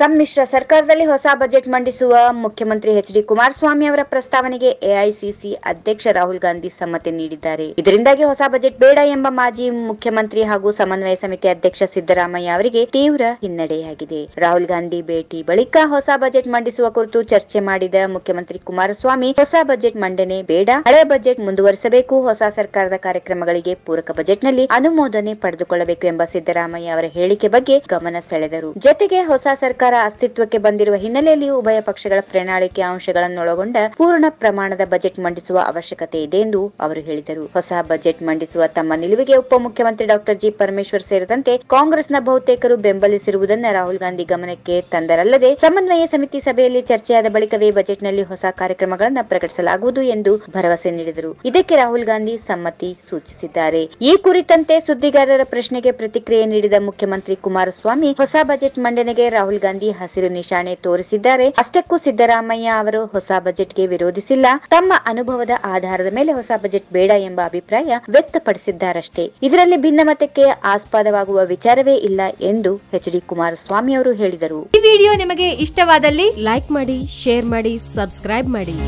ಸಮ್ಮಿಶ್ರ ಸರ್ಕಾರದಲ್ಲಿ ಹೊಸ ಬಜೆಟ್ ಮಂಡಿಸುವ ಮುಖ್ಯಮಂತ್ರಿ ಎಚ್ ಡಿ ಕುಮಾರಸ್ವಾಮಿ ಅವರ ಪ್ರಸ್ತಾವನೆಗೆ ಎಐಸಿಸಿ ಅಧ್ಯಕ್ಷ ರಾಹುಲ್ ಗಾಂಧಿ ಸಮ್ಮತಿ ನೀಡಿದ್ದಾರೆ ಇದರಿಂದಾಗಿ ಹೊಸ ಬಜೆಟ್ ಬೇಡ ಎಂಬ ಮಾಜಿ ಮುಖ್ಯಮಂತ್ರಿ ಹಾಗೂ ಸಮನ್ವಯ ಸಮಿತಿ ಅಧ್ಯಕ್ಷ ಸಿದ್ದರಾಮಯ್ಯ ಅವರಿಗೆ ತೀವ್ರ ಹಿನ್ನಡೆಯಾಗಿದೆ ರಾಹುಲ್ ಗಾಂಧಿ ಭೇಟಿ ಬಳಿಕ ಹೊಸ ಬಜೆಟ್ ಮಂಡಿಸುವ ಕುರಿತು ಚರ್ಚೆ ಮಾಡಿದ ಮುಖ್ಯಮಂತ್ರಿ ಕುಮಾರಸ್ವಾಮಿ ಹೊಸ ಬಜೆಟ್ ಮಂಡನೆ ಬೇಡ ಹಳೆ ಬಜೆಟ್ ಮುಂದುವರಿಸಬೇಕು ಹೊಸ ಸರ್ಕಾರದ ಕಾರ್ಯಕ್ರಮಗಳಿಗೆ ಪೂರಕ ಬಜೆಟ್ನಲ್ಲಿ ಅನುಮೋದನೆ ಪಡೆದುಕೊಳ್ಳಬೇಕು ಎಂಬ ಸಿದ್ದರಾಮಯ್ಯ ಅವರ ಹೇಳಿಕೆ ಬಗ್ಗೆ ಗಮನ ಸೆಳೆದರು ಜೊತೆಗೆ ಹೊಸ ಸರ್ಕಾರ ಸರ್ಕಾರ ಅಸ್ತಿತ್ವಕ್ಕೆ ಬಂದಿರುವ ಹಿನ್ನೆಲೆಯಲ್ಲಿ ಉಭಯ ಪಕ್ಷಗಳ ಪ್ರಣಾಳಿಕೆ ಅಂಶಗಳನ್ನೊಳಗೊಂಡ ಪೂರ್ಣ ಪ್ರಮಾಣದ ಬಜೆಟ್ ಮಂಡಿಸುವ ಅವಶ್ಯಕತೆ ಇದೆ ಎಂದು ಅವರು ಹೇಳಿದರು ಹೊಸ ಬಜೆಟ್ ಮಂಡಿಸುವ ತಮ್ಮ ನಿಲುವಿಗೆ ಉಪಮುಖ್ಯಮಂತ್ರಿ ಡಾಕ್ಟರ್ ಜಿ ಪರಮೇಶ್ವರ್ ಸೇರಿದಂತೆ ಕಾಂಗ್ರೆಸ್ನ ಬಹುತೇಕರು ಬೆಂಬಲಿಸಿರುವುದನ್ನು ರಾಹುಲ್ ಗಾಂಧಿ ಗಮನಕ್ಕೆ ತಂದರಲ್ಲದೆ ಸಮನ್ವಯ ಸಮಿತಿ ಸಭೆಯಲ್ಲಿ ಚರ್ಚೆಯಾದ ಬಳಿಕವೇ ಬಜೆಟ್ನಲ್ಲಿ ಹೊಸ ಕಾರ್ಯಕ್ರಮಗಳನ್ನು ಪ್ರಕಟಿಸಲಾಗುವುದು ಎಂದು ಭರವಸೆ ನೀಡಿದರು ಇದಕ್ಕೆ ರಾಹುಲ್ ಗಾಂಧಿ ಸಮ್ಮತಿ ಸೂಚಿಸಿದ್ದಾರೆ ಈ ಕುರಿತಂತೆ ಸುದ್ದಿಗಾರರ ಪ್ರಶ್ನೆಗೆ ಪ್ರತಿಕ್ರಿಯೆ ನೀಡಿದ ಮುಖ್ಯಮಂತ್ರಿ ಕುಮಾರಸ್ವಾಮಿ ಹೊಸ ಬಜೆಟ್ ಮಂಡನೆಗೆ ರಾಹುಲ್ ಗಾಂಧಿ ಗಾಂಧಿ ಹಸಿರು ನಿಶಾನೆ ತೋರಿಸಿದ್ದಾರೆ ಅಷ್ಟಕ್ಕೂ ಸಿದ್ದರಾಮಯ್ಯ ಅವರು ಹೊಸ ಬಜೆಟ್ಗೆ ವಿರೋಧಿಸಿಲ್ಲ ತಮ್ಮ ಅನುಭವದ ಆಧಾರದ ಮೇಲೆ ಹೊಸ ಬಜೆಟ್ ಬೇಡ ಎಂಬ ಅಭಿಪ್ರಾಯ ವ್ಯಕ್ತಪಡಿಸಿದ್ದಾರಷ್ಟೇ ಇದರಲ್ಲಿ ಭಿನ್ನಮತಕ್ಕೆ ಆಸ್ಪದವಾಗುವ ವಿಚಾರವೇ ಇಲ್ಲ ಎಂದು ಎಚ್ ಡಿ ಕುಮಾರಸ್ವಾಮಿ ಅವರು ಹೇಳಿದರು ಈ ವಿಡಿಯೋ ನಿಮಗೆ ಇಷ್ಟವಾದಲ್ಲಿ ಲೈಕ್ ಮಾಡಿ ಶೇರ್ ಮಾಡಿ ಸಬ್ಸ್ಕ್ರೈಬ್ ಮಾಡಿ